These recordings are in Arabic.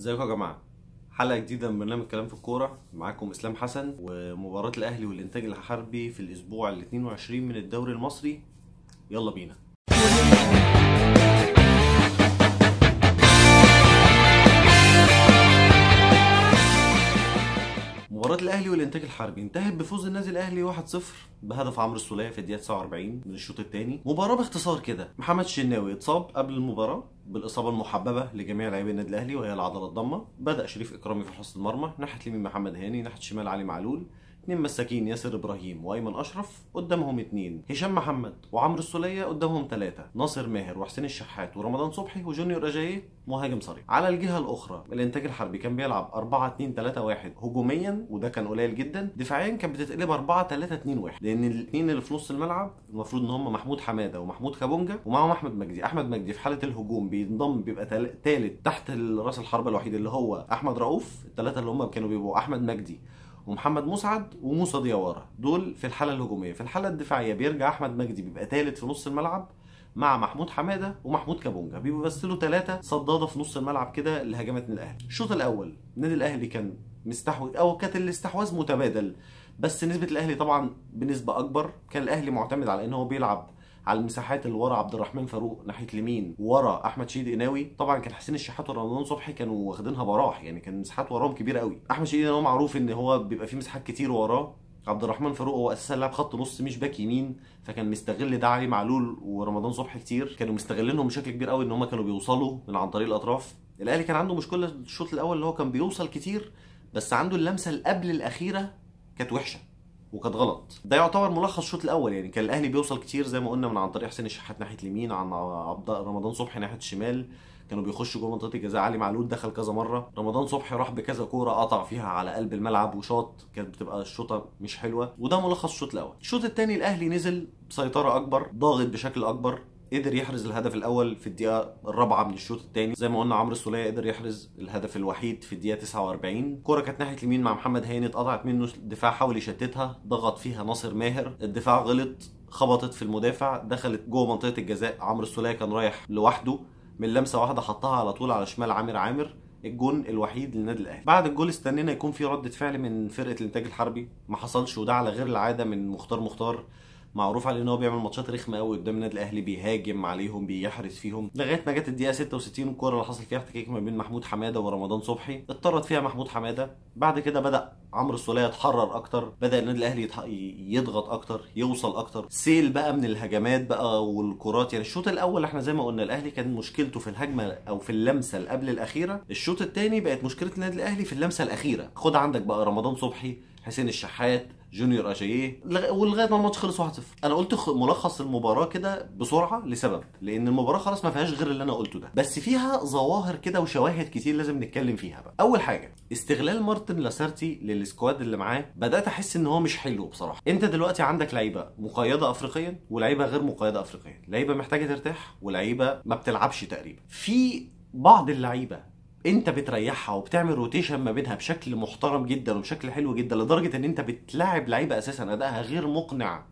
ازيكم يا جماعه حلقه جديده من برنامج كلام في الكوره معاكم اسلام حسن ومباراه الاهلي والانتاج الحربي في الاسبوع ال 22 من الدوري المصري يلا بينا مباراه الاهلي والانتاج الحربي انتهت بفوز النادي الاهلي 1-0 بهدف عمرو السوليه في الدقيقه 49 من الشوط الثاني مباراه باختصار كده محمد شناوي اتصاب قبل المباراه بالاصابه المحببه لجميع لاعبي النادي الاهلي وهي العضله الضمه بدا شريف اكرامي في حراسه المرمى ناحيه اليمين محمد هاني ناحيه الشمال علي معلول اثنين مساكين ياسر ابراهيم وايمن اشرف قدامهم اثنين هشام محمد وعمرو السوليه قدامهم ثلاثه ناصر ماهر وحسين الشحات ورمضان صبحي وجونيور اجاييه مهاجم صريح على الجهه الاخرى الانتاج الحربي كان بيلعب 4 2 3 1 هجوميا وده كان قليل جدا دفاعيا كانت بتتقلب 4 3 2 1 لان الاثنين اللي في نص الملعب المفروض ان هم محمود حماده ومحمود كابونجا ومعاهم احمد مجدي احمد مجدي في حاله الهجوم بينضم بيبقى ثالث تحت راس الحربه الوحيد اللي هو احمد رؤوف الثلاثه اللي هم كانوا بيبقوا احمد مجدي ومحمد مسعد وموسى ديواره دول في الحاله الهجوميه في الحاله الدفاعيه بيرجع احمد مجدي بيبقى ثالث في نص الملعب مع محمود حماده ومحمود كابونجا بيبقوا بس له ثلاثه صداده في نص الملعب كده اللي هجمت من الاهلي الشوط الاول النادي الاهلي كان مستحوذ او كانت الاستحواذ متبادل بس نسبه الاهلي طبعا بنسبه اكبر كان الاهلي معتمد على ان هو بيلعب على المساحات اللي ورا عبد الرحمن فاروق ناحيه اليمين ورا احمد شيد قناوي طبعا كان حسين الشحات ورمضان صبحي كانوا واخدينها براح يعني كان مساحات وراهم كبيره قوي احمد شيد قناوي معروف ان هو بيبقى فيه مساحات كتير وراه عبد الرحمن فاروق هو اساسا لاعب خط نص مش باك يمين فكان مستغل ده علي معلول ورمضان صبحي كتير كانوا مستغلينهم بشكل كبير قوي ان هم كانوا بيوصلوا من عن طريق الاطراف الاهلي كان عنده مشكله الشوط الاول اللي هو كان بيوصل كتير بس عنده اللمسه اللي قبل الاخيره كانت وحشه وكانت غلط ده يعتبر ملخص الشوط الاول يعني كان الاهلي بيوصل كتير زي ما قلنا من عن طريق حسين الشحات ناحيه اليمين عن عبد رمضان صبحي ناحيه الشمال كانوا بيخشوا جوه منطقه الجزاء علي معلول دخل كذا مره رمضان صبحي راح بكذا كوره قطع فيها على قلب الملعب وشاط كانت بتبقى الشوطه مش حلوه وده ملخص الشوط الاول الشوط الثاني الاهلي نزل بسيطره اكبر ضاغط بشكل اكبر قدر يحرز الهدف الاول في الدقيقه الرابعه من الشوط الثاني زي ما قلنا عمرو السوليه قدر يحرز الهدف الوحيد في الدقيقه 49 كرة كانت ناحيه اليمين مع محمد هاني اتقطعت منه الدفاع حاول يشتتها ضغط فيها ناصر ماهر الدفاع غلط خبطت في المدافع دخلت جوه منطقه الجزاء عمرو السوليه كان رايح لوحده من لمسه واحده حطها على طول على شمال عامر عامر الجون الوحيد للنادي الاهلي بعد الجول استنينا يكون في رده فعل من فرقه الانتاج الحربي ما حصلش وده على غير العاده من مختار مختار معروف عليه ان هو بيعمل ماتشات رخمه قوي قدام النادي الاهلي بيهاجم عليهم بيحرز فيهم لغايه ما جت الدقيقه 66 الكوره اللي حصل فيها احتكاك ما بين محمود حماده ورمضان صبحي اضطرت فيها محمود حماده بعد كده بدا عمرو السوليه يتحرر اكتر بدا النادي الاهلي يضغط اكتر يوصل اكتر سيل بقى من الهجمات بقى والكرات يعني الشوط الاول احنا زي ما قلنا الاهلي كان مشكلته في الهجمه او في اللمسه اللي قبل الاخيره الشوط الثاني بقت مشكله النادي الاهلي في اللمسه الاخيره خد عندك بقى رمضان صبحي حسين الشحات جونيور اجاييه ولغايه ما الماتش خلص 1-0 انا قلت ملخص المباراه كده بسرعه لسبب لان المباراه خلاص ما فيهاش غير اللي انا قلته ده بس فيها ظواهر كده وشواهد كتير لازم نتكلم فيها بقى اول حاجه استغلال مارتن لاسارتي للسكواد اللي معاه بدات احس ان هو مش حلو بصراحه انت دلوقتي عندك لعيبه مقيده افريقيا ولعيبه غير مقيده افريقيا لعيبه محتاجه ترتاح ولعيبه ما بتلعبش تقريبا في بعض اللعيبه انت بتريحها وبتعمل روتيشن ما بينها بشكل محترم جدا وبشكل حلو جدا لدرجه ان انت بتلاعب لعيبه اساسا ادائها غير مقنع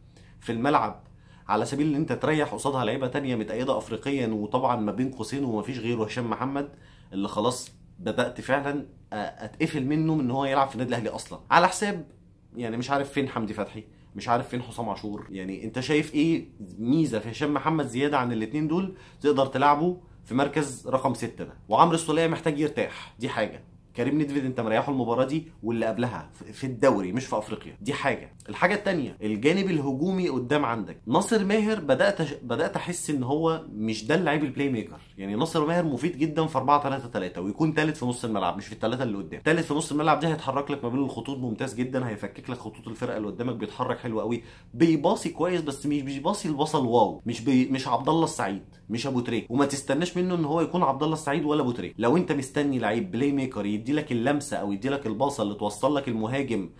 في الملعب على سبيل ان انت تريح قصادها لعيبه تانية متأيده افريقيا وطبعا ما بين قوسين ومفيش غيره هشام محمد اللي خلاص بدات فعلا آه، اتقفل منه من ان هو يلعب في النادي الاهلي اصلا على حساب يعني مش عارف فين حمدي فتحي مش عارف فين حسام عاشور يعني انت شايف ايه ميزه في هشام محمد زياده عن الاثنين دول تقدر تلعبه في مركز رقم 6 ده وعمرو السوليه محتاج يرتاح دي حاجه كريم نيدفيد انت مريحه المباراه دي واللي قبلها في الدوري مش في افريقيا دي حاجه الحاجه الثانيه الجانب الهجومي قدام عندك ناصر ماهر بدات بدات احس ان هو مش ده اللعيب البلاي ميكر يعني ناصر ماهر مفيد جدا في 4 3 3 ويكون ثالث في نص الملعب مش في الثلاثه اللي قدام ثالث في نص الملعب ده هيتحرك لك ما بين الخطوط ممتاز جدا هيفكك لك خطوط الفرقه اللي قدامك بيتحرك حلو قوي بيباصي كويس بس مش بيباصي الباص الواو مش بي... مش عبد الله السعيد مش ابو تريك وما تستناش منه ان هو يكون عبد الله السعيد ولا ابو تريك لو انت مستني لعيب بلاي ميكر يدي يديلك اللمسه او يديلك الباصه اللي توصل لك المهاجم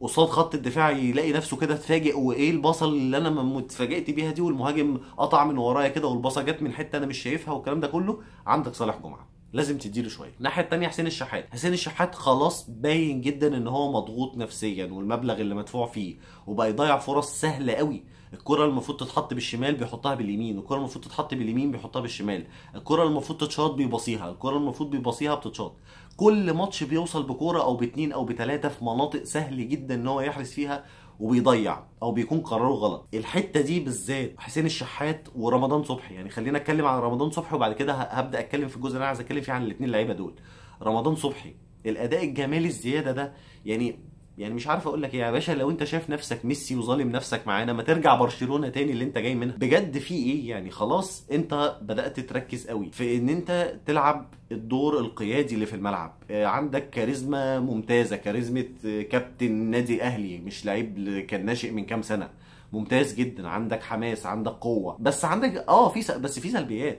قصاد خط الدفاع يلاقي نفسه كده اتفاجئ وايه الباصه اللي انا اتفاجئت بيها دي والمهاجم قطع من ورايا كده والباصه جت من حته انا مش شايفها والكلام ده كله عندك صالح جمعه لازم تديله شويه الناحيه الثانيه حسين الشحات حسين الشحات خلاص باين جدا ان هو مضغوط نفسيا والمبلغ اللي مدفوع فيه وبقى يضيع فرص سهله قوي الكره المفروض تتحط بالشمال بيحطها باليمين الكره المفروض تتحط باليمين بيحطها بالشمال الكره المفروض تتشاط بيباصيها الكره المفروض بيباصيها بتتشاط كل ماتش بيوصل بكوره او باتنين او بتلاته في مناطق سهل جدا ان هو يحرز فيها وبيضيع او بيكون قراره غلط الحته دي بالذات حسين الشحات ورمضان صبحي يعني خلينا اتكلم عن رمضان صبحي وبعد كده هبدا اتكلم في الجزء اللي انا عايز اتكلم فيه عن الاثنين اللعيبه دول رمضان صبحي الاداء الجمالي الزياده ده يعني يعني مش عارف اقول لك ايه يا باشا لو انت شايف نفسك ميسي وظالم نفسك معانا ما ترجع برشلونه تاني اللي انت جاي منها بجد في ايه يعني خلاص انت بدات تركز قوي في ان انت تلعب الدور القيادي اللي في الملعب آه، عندك كاريزما ممتازه كاريزما آه، كابتن نادي اهلي مش لعيب كان ناشئ من كام سنه ممتاز جدا عندك حماس عندك قوه بس عندك اه في بس في سلبيات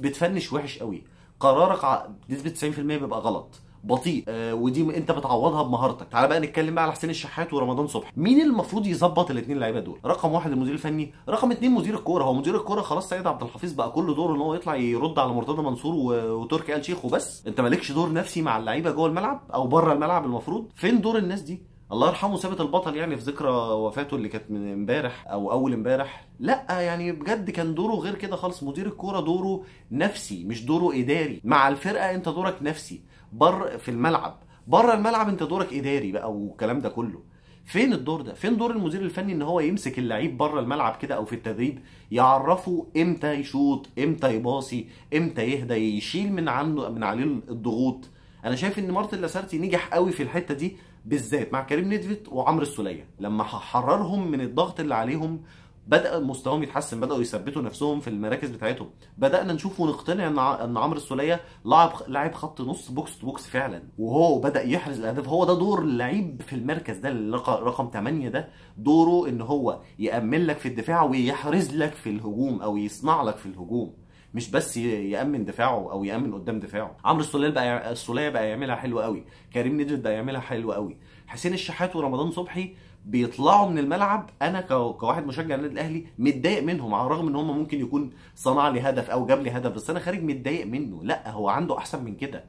بتفنش وحش قوي قرارك بنسبه 90% بيبقى غلط بطيء آه ودي انت بتعوضها بمهارتك تعال بقى نتكلم بقى على حسين الشحات ورمضان صبحي مين المفروض يظبط الاثنين اللعيبه دول رقم واحد المدير الفني رقم اثنين مدير الكوره هو مدير الكوره خلاص سيد عبد الحفيظ بقى كل دوره ان هو يطلع يرد على مرتضى منصور وتركي آل شيخ وبس انت مالكش دور نفسي مع اللعيبه جوه الملعب او بره الملعب المفروض فين دور الناس دي الله يرحمه ثابت البطل يعني في ذكرى وفاته اللي كانت من امبارح او اول امبارح لا يعني بجد كان دوره غير كده خالص مدير الكوره دوره نفسي مش دوره اداري مع الفرقه انت دورك نفسي بر في الملعب بره الملعب انت دورك اداري بقى والكلام ده كله فين الدور ده فين دور المدير الفني ان هو يمسك اللعيب بره الملعب كده او في التدريب يعرفه امتى يشوط امتى يباصي امتى يهدى يشيل من عنه من عليه الضغوط انا شايف ان مارتن لاسارتي نجح قوي في الحته دي بالذات مع كريم نيدفيت وعمرو السوليه لما حررهم من الضغط اللي عليهم بدأ مستواهم يتحسن بدأوا يثبتوا نفسهم في المراكز بتاعتهم بدأنا نشوف ونقتنع ان عمرو السولية لاعب لاعب خط نص بوكس تو بوكس فعلا وهو بدأ يحرز الاهداف هو ده دور اللعيب في المركز ده رقم 8 ده دوره ان هو يأمن لك في الدفاع ويحرز لك في الهجوم او يصنع لك في الهجوم مش بس يامن دفاعه او يامن قدام دفاعه عمرو السوليه بقى السوليه بقى يعملها حلو قوي كريم نجد بقى يعملها حلو قوي حسين الشحات ورمضان صبحي بيطلعوا من الملعب انا كواحد مشجع للنادي الاهلي متضايق منهم على الرغم ان هم ممكن يكون صنع لي هدف او جاب لي هدف بس انا خارج متضايق منه لا هو عنده احسن من كده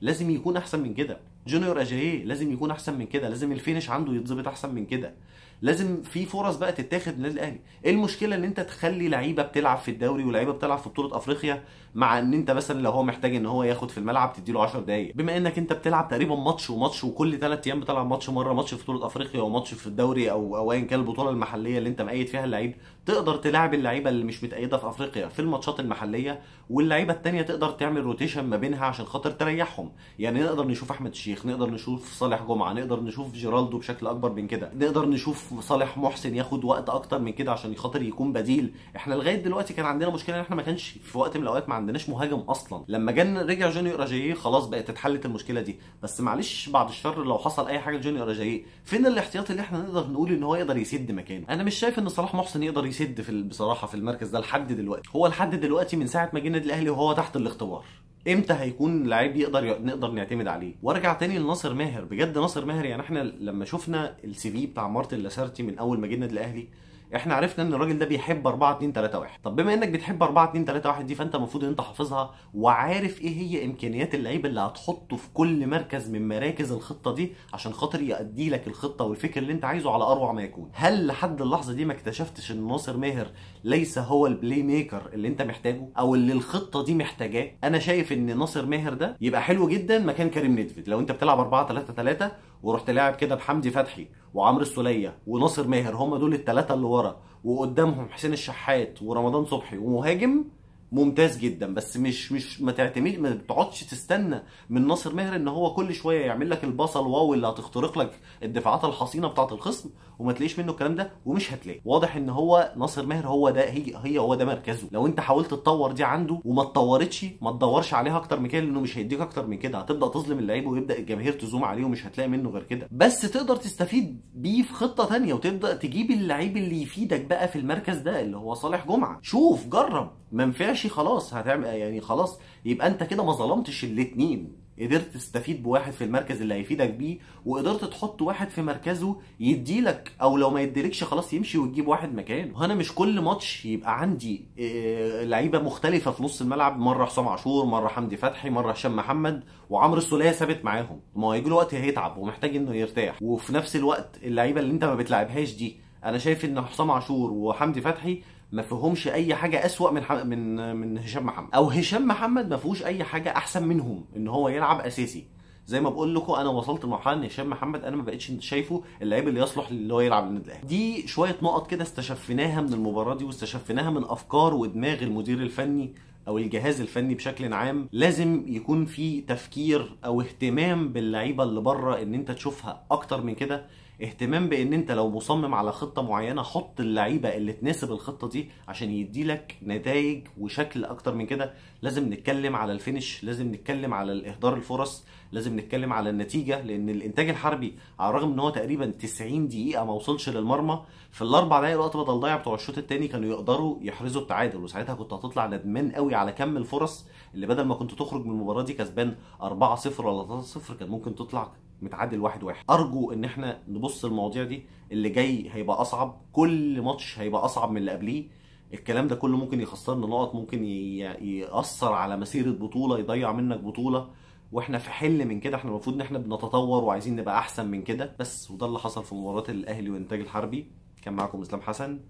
لازم يكون احسن من كده جونيور اجاييه لازم يكون احسن من كده لازم الفينش عنده يتظبط احسن من كده لازم في فرص بقى تتاخد للنادي الاهلي ايه المشكله ان انت تخلي لعيبه بتلعب في الدوري ولعيبه بتلعب في بطوله افريقيا مع ان انت مثلا لو هو محتاج ان هو ياخد في الملعب تديله 10 دقائق بما انك انت بتلعب تقريبا ماتش وماتش وكل ثلاث ايام بتلعب ماتش مره ماتش في بطوله افريقيا وماتش في الدوري او او ايا كان البطوله المحليه اللي انت مقيد فيها اللعيب تقدر تلعب اللعيبه اللي مش متأيده في افريقيا في الماتشات المحليه واللعيبه الثانيه تقدر تعمل روتيشن ما بينها عشان خاطر تريحهم يعني نقدر نشوف احمد الشيخ نقدر نشوف صالح جمعه نقدر نشوف جيرالدو بشكل اكبر من كده نقدر نشوف صالح محسن ياخد وقت اكتر من كده عشان خاطر يكون بديل احنا لغايه دلوقتي كان عندنا مشكله ان احنا ما كانش في وقت من الاوقات ما عندناش مهاجم اصلا لما جن رجع جونيور راجيه خلاص بقت اتحلت المشكله دي بس معلش بعد الشر لو حصل اي حاجه لجونيور راجيه فين الاحتياط اللي احنا نقدر نقول ان هو يقدر يسد مكانه انا مش شايف ان صلاح محسن يقدر يسد في بصراحه في المركز ده لحد دلوقتي هو لحد دلوقتي من ساعه ما جه النادي الاهلي وهو تحت الاختبار امتى هيكون لعيب يقدر نقدر نعتمد عليه وارجع تاني لناصر ماهر بجد ناصر ماهر يعني احنا لما شفنا السي في بتاع مارتن لاسارتي من اول ما جه النادي الاهلي احنا عرفنا ان الراجل ده بيحب 4 2 3 1 طب بما انك بتحب 4 2 3 1 دي فانت المفروض انت حافظها وعارف ايه هي امكانيات اللعيب اللي هتحطه في كل مركز من مراكز الخطه دي عشان خاطر يأدي لك الخطه والفكر اللي انت عايزه على اروع ما يكون هل لحد اللحظه دي ما اكتشفتش ان ناصر ماهر ليس هو البلاي ميكر اللي انت محتاجه او اللي الخطه دي محتاجاه انا شايف ان ناصر ماهر ده يبقى حلو جدا مكان كريم نيدفيد لو انت بتلعب 4 3 3 ورحت لاعب كده بحمدي فتحي وعمرو السوليه وناصر ماهر هم دول الثلاثه اللي ورا وقدامهم حسين الشحات ورمضان صبحي ومهاجم ممتاز جدا بس مش مش ما تعتمد ما تقعدش تستنى من ناصر ماهر ان هو كل شويه يعمل لك البصل واو اللي هتخترق لك الدفاعات الحصينه بتاعه الخصم وما تلاقيش منه الكلام ده ومش هتلاقي واضح ان هو ناصر ماهر هو ده هي هي هو ده مركزه لو انت حاولت تطور دي عنده وما اتطورتش ما تدورش عليها اكتر من كده لانه مش هيديك اكتر من كده هتبدا تظلم اللعيب ويبدا الجماهير تزوم عليه ومش هتلاقي منه غير كده بس تقدر تستفيد بيه في خطه ثانيه وتبدا تجيب اللعيب اللي يفيدك بقى في المركز ده اللي هو صالح جمعه شوف جرب ما نفعش خلاص هتعمل يعني خلاص يبقى انت كده ما ظلمتش الاثنين قدرت تستفيد بواحد في المركز اللي هيفيدك بيه وقدرت تحط واحد في مركزه يديلك او لو ما يديلكش خلاص يمشي وتجيب واحد مكانه وانا مش كل ماتش يبقى عندي آه، لعيبه مختلفه في نص الملعب مره حسام عاشور مره حمدي فتحي مره هشام محمد وعمرو السوليه ثابت معاهم ما هو هيجي له وقت هيتعب ومحتاج انه يرتاح وفي نفس الوقت اللعيبه اللي انت ما بتلعبهاش دي انا شايف ان حسام عاشور وحمدي فتحي ما فيهمش اي حاجه اسوا من حم... من من هشام محمد او هشام محمد ما فيهوش اي حاجه احسن منهم ان هو يلعب اساسي زي ما بقول لكم انا وصلت لمرحله ان هشام محمد انا ما بقتش شايفه اللعيب اللي يصلح اللي هو يلعب النادي الاهلي دي شويه نقط كده استشفناها من المباراه دي واستشفناها من افكار ودماغ المدير الفني او الجهاز الفني بشكل عام لازم يكون في تفكير او اهتمام باللعيبه اللي بره ان انت تشوفها اكتر من كده اهتمام بان انت لو مصمم على خطه معينه حط اللعيبه اللي تناسب الخطه دي عشان يديلك نتائج وشكل اكتر من كده لازم نتكلم على الفينش لازم نتكلم على الاهدار الفرص لازم نتكلم على النتيجه لان الانتاج الحربي على الرغم ان هو تقريبا 90 دقيقه ما وصلش للمرمى في الاربع دقائق الوقت بدل ضيع بتوع الشوط الثاني كانوا يقدروا يحرزوا التعادل وساعتها كنت هتطلع ندمان قوي على كم الفرص اللي بدل ما كنت تخرج من المباراه دي كسبان 4-0 ولا 3-0 كان ممكن تطلع متعادل واحد واحد ارجو ان احنا نبص المواضيع دي اللي جاي هيبقى اصعب كل ماتش هيبقى اصعب من اللي قبليه الكلام ده كله ممكن يخسرنا نقط ممكن ياثر على مسيره بطوله يضيع منك بطوله واحنا في حل من كده احنا المفروض ان احنا بنتطور وعايزين نبقى احسن من كده بس وده اللي حصل في مباراه الاهلي وانتاج الحربي كان معاكم اسلام حسن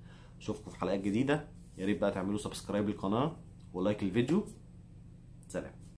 اشوفكم في حلقات جديده يا ريت بقى تعملوا سبسكرايب للقناه ولايك الفيديو سلام